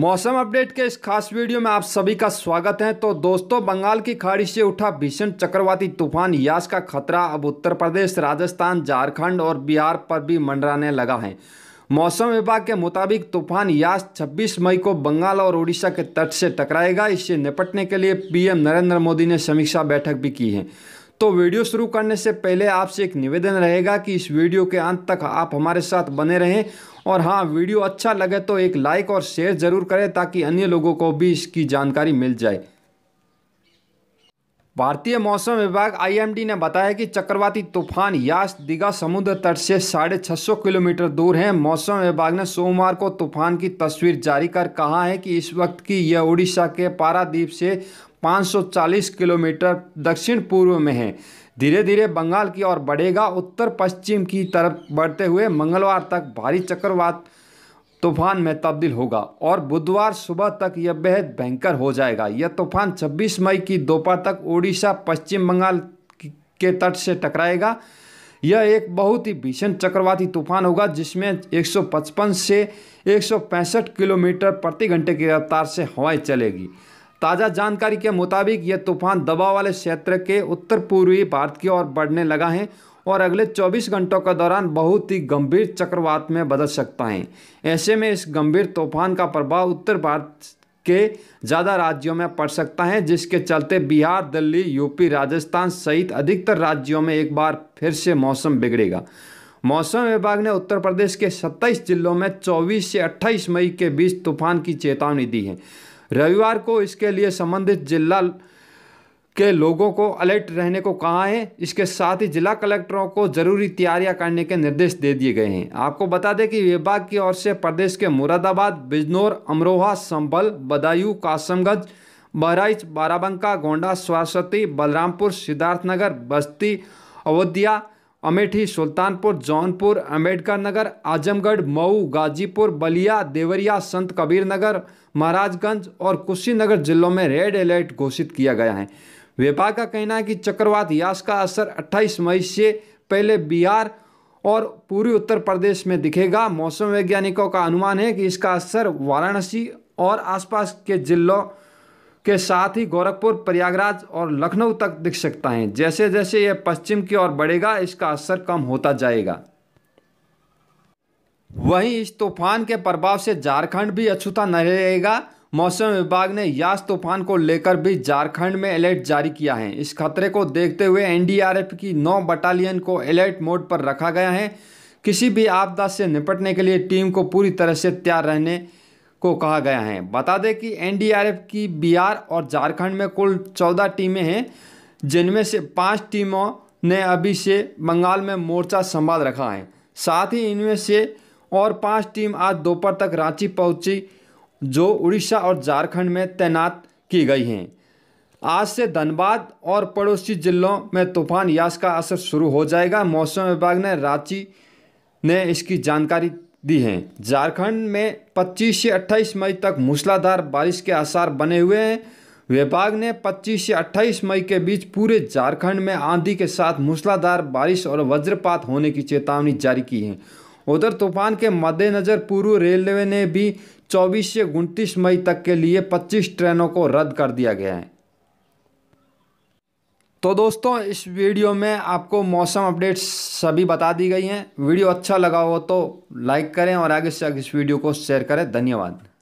मौसम अपडेट के इस खास वीडियो में आप सभी का स्वागत है तो दोस्तों बंगाल की खाड़ी से उठा भीषण चक्रवाती तूफान यास का खतरा अब उत्तर प्रदेश राजस्थान झारखंड और बिहार पर भी मंडराने लगा है मौसम विभाग के मुताबिक तूफान यास 26 मई को बंगाल और उड़ीसा के तट से टकराएगा इससे निपटने के लिए पीएम नरेंद्र मोदी ने समीक्षा बैठक भी की है तो वीडियो शुरू करने से पहले आपसे एक निवेदन रहेगा कि इस वीडियो के अंत तक आप हमारे साथ बने रहें और हाँ वीडियो अच्छा लगे तो एक लाइक और शेयर ज़रूर करें ताकि अन्य लोगों को भी इसकी जानकारी मिल जाए भारतीय मौसम विभाग आईएमडी ने बताया कि चक्रवाती तूफान यास दिगा समुद्र तट से साढ़े छः सौ किलोमीटर दूर है मौसम विभाग ने सोमवार को तूफान की तस्वीर जारी कर कहा है कि इस वक्त की यह उड़ीसा के पारादीप से 540 किलोमीटर दक्षिण पूर्व में है धीरे धीरे बंगाल की ओर बढ़ेगा उत्तर पश्चिम की तरफ बढ़ते हुए मंगलवार तक भारी चक्रवात तूफान में तब्दील होगा और बुधवार सुबह तक यह बेहद भयंकर हो जाएगा यह तूफान 26 मई की दोपहर तक ओडिशा पश्चिम बंगाल के तट से टकराएगा यह एक बहुत ही भीषण चक्रवाती तूफान होगा जिसमें 155 से एक किलोमीटर प्रति घंटे की रफ्तार से हवाएं चलेगी ताज़ा जानकारी के मुताबिक यह तूफान दबाव वाले क्षेत्र के उत्तर पूर्वी भारत की ओर बढ़ने लगा है और अगले 24 घंटों के दौरान बहुत ही गंभीर चक्रवात में बदल सकता है ऐसे में इस गंभीर तूफान का प्रभाव उत्तर भारत के ज़्यादा राज्यों में पड़ सकता है जिसके चलते बिहार दिल्ली यूपी राजस्थान सहित अधिकतर राज्यों में एक बार फिर से मौसम बिगड़ेगा मौसम विभाग ने उत्तर प्रदेश के 27 जिलों में 24 से 28 मई के बीच तूफान की चेतावनी दी है रविवार को इसके लिए संबंधित जिला के लोगों को अलर्ट रहने को कहा है इसके साथ ही जिला कलेक्टरों को जरूरी तैयारियां करने के निर्देश दे दिए गए हैं आपको बता दें कि विभाग की ओर से प्रदेश के मुरादाबाद बिजनौर अमरोहा संभल बदायूं कासमगंज बहराइच बाराबंका गोंडा सरस्वती बलरामपुर सिद्धार्थनगर बस्ती अयोध्या अमेठी सुल्तानपुर जौनपुर अम्बेडकर नगर आजमगढ़ मऊ गाजीपुर बलिया देवरिया संत कबीर नगर महाराजगंज और कुशीनगर जिलों में रेड अलर्ट घोषित किया गया है व्यापार का कहना है कि चक्रवात यास का असर 28 मई से पहले बिहार और पूर्वी उत्तर प्रदेश में दिखेगा मौसम वैज्ञानिकों का अनुमान है कि इसका असर वाराणसी और आसपास के जिलों के साथ ही गोरखपुर प्रयागराज और लखनऊ तक दिख सकता है जैसे जैसे यह पश्चिम की ओर बढ़ेगा इसका असर कम होता जाएगा वहीं इस तूफान के प्रभाव से झारखंड भी अछूता न रहेगा मौसम विभाग ने यास तूफान को लेकर भी झारखंड में अलर्ट जारी किया है इस खतरे को देखते हुए एनडीआरएफ की नौ बटालियन को अलर्ट मोड पर रखा गया है किसी भी आपदा से निपटने के लिए टीम को पूरी तरह से तैयार रहने को कहा गया है बता दें कि एनडीआरएफ की बिहार और झारखंड में कुल चौदह टीमें हैं जिनमें से पाँच टीमों ने अभी से बंगाल में मोर्चा संभाल रखा है साथ ही इनमें से और पाँच टीम आज दोपहर तक रांची पहुंची जो उड़ीसा और झारखंड में तैनात की गई हैं आज से धनबाद और पड़ोसी जिलों में तूफान यास का असर शुरू हो जाएगा मौसम विभाग ने रांची ने इसकी जानकारी दी हैं झारखंड में 25 से 28 मई तक मूसलाधार बारिश के आसार बने हुए हैं विभाग ने 25 से 28 मई के बीच पूरे झारखंड में आंधी के साथ मूसलाधार बारिश और वज्रपात होने की चेतावनी जारी की है उधर तूफान के मद्देनज़र पूर्व रेलवे ने भी 24 से उनतीस मई तक के लिए 25 ट्रेनों को रद्द कर दिया गया है तो दोस्तों इस वीडियो में आपको मौसम अपडेट्स सभी बता दी गई हैं वीडियो अच्छा लगा हो तो लाइक करें और आगे से आगे इस वीडियो को शेयर करें धन्यवाद